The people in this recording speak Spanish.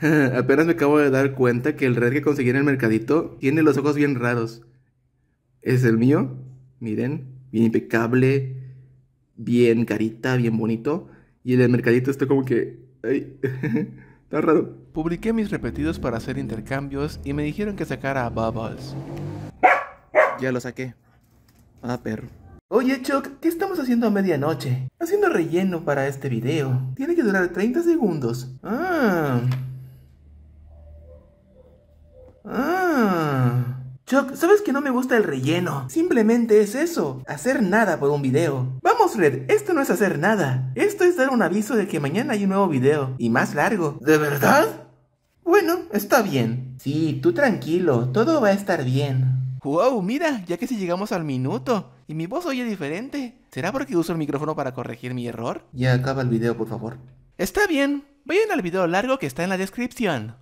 Apenas me acabo de dar cuenta que el red que conseguí en el mercadito tiene los ojos bien raros. Es el mío, miren, bien impecable, bien carita, bien bonito. Y el del mercadito está como que... Ay, está raro. Publiqué mis repetidos para hacer intercambios y me dijeron que sacara a Bubbles. Ya lo saqué. Ah, perro. Oye, Chuck, ¿qué estamos haciendo a medianoche? Haciendo relleno para este video. Tiene que durar 30 segundos. Ah... Chuck, ¿sabes que no me gusta el relleno? Simplemente es eso, hacer nada por un video. Vamos Red, esto no es hacer nada. Esto es dar un aviso de que mañana hay un nuevo video, y más largo. ¿De verdad? Bueno, está bien. Sí, tú tranquilo, todo va a estar bien. Wow, mira, ya que si llegamos al minuto. Y mi voz oye diferente. ¿Será porque uso el micrófono para corregir mi error? Ya acaba el video, por favor. Está bien, vayan al video largo que está en la descripción.